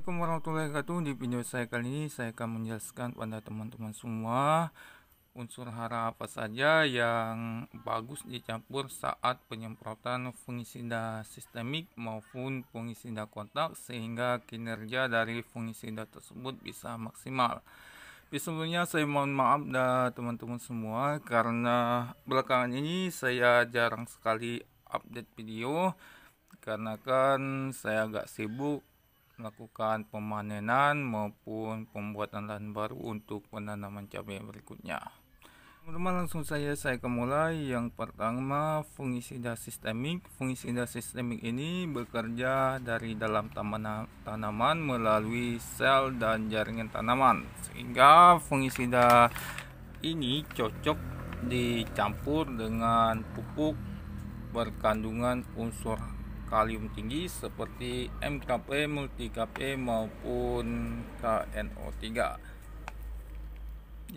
Assalamualaikum warahmatullahi wabarakatuh Di video saya kali ini saya akan menjelaskan kepada teman-teman semua Unsur hara apa saja yang bagus dicampur saat penyemprotan fungisida sistemik maupun fungisida kontak Sehingga kinerja dari fungisida tersebut bisa maksimal sebelumnya saya mohon maaf dah teman-teman semua Karena belakangan ini saya jarang sekali update video karena kan saya agak sibuk melakukan pemanenan maupun pembuatan lahan baru untuk penanaman cabai berikutnya. teman langsung saya saya akan mulai Yang pertama fungisida sistemik Fungisida sistemik ini bekerja dari dalam tanaman melalui sel dan jaringan tanaman Sehingga fungisida ini cocok dicampur dengan pupuk berkandungan unsur kalium tinggi seperti MKP, multi-KP maupun KNO3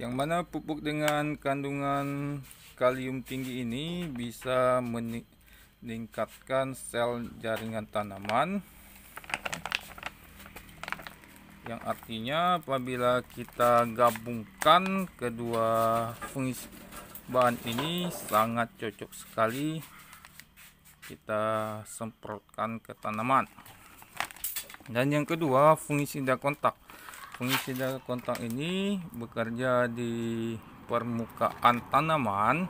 yang mana pupuk dengan kandungan kalium tinggi ini bisa meningkatkan sel jaringan tanaman yang artinya apabila kita gabungkan kedua fungsi bahan ini sangat cocok sekali kita semprotkan ke tanaman dan yang kedua fungisida kontak fungisida kontak ini bekerja di permukaan tanaman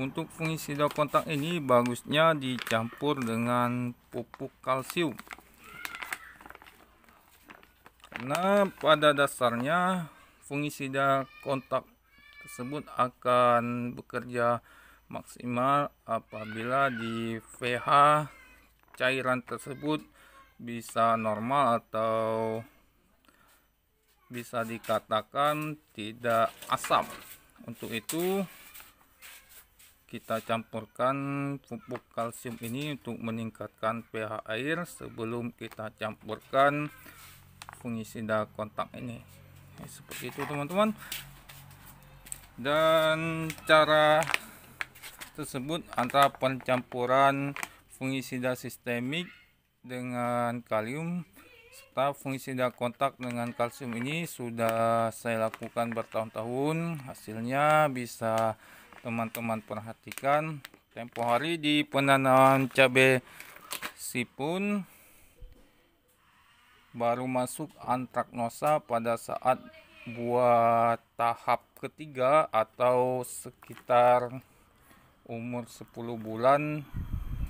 untuk fungisida kontak ini bagusnya dicampur dengan pupuk kalsium karena pada dasarnya fungisida kontak tersebut akan bekerja maksimal apabila di pH cairan tersebut bisa normal atau bisa dikatakan tidak asam untuk itu kita campurkan pupuk kalsium ini untuk meningkatkan pH air sebelum kita campurkan fungisida kontak ini ya, seperti itu teman-teman dan cara tersebut antara pencampuran fungisida sistemik dengan kalium serta fungisida kontak dengan kalsium ini sudah saya lakukan bertahun-tahun hasilnya bisa teman-teman perhatikan tempo hari di penanaman cabai sipun baru masuk antraknosa pada saat buah tahap ketiga atau sekitar umur 10 bulan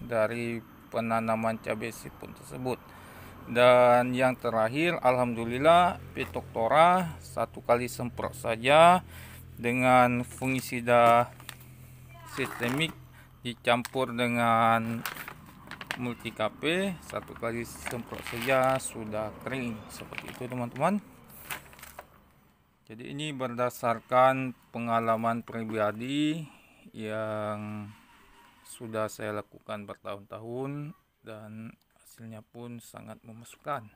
dari penanaman cabai siput tersebut dan yang terakhir alhamdulillah pitoktora satu kali semprot saja dengan fungisida sistemik dicampur dengan multi KP satu kali semprot saja sudah kering seperti itu teman-teman jadi ini berdasarkan pengalaman pribadi yang sudah saya lakukan bertahun-tahun dan hasilnya pun sangat memasukkan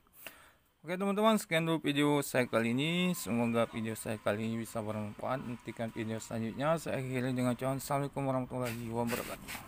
Oke teman-teman sekian dulu video saya kali ini Semoga video saya kali ini bisa bermanfaat Nantikan video selanjutnya Saya akhiri dengan cuman Assalamualaikum warahmatullahi wabarakatuh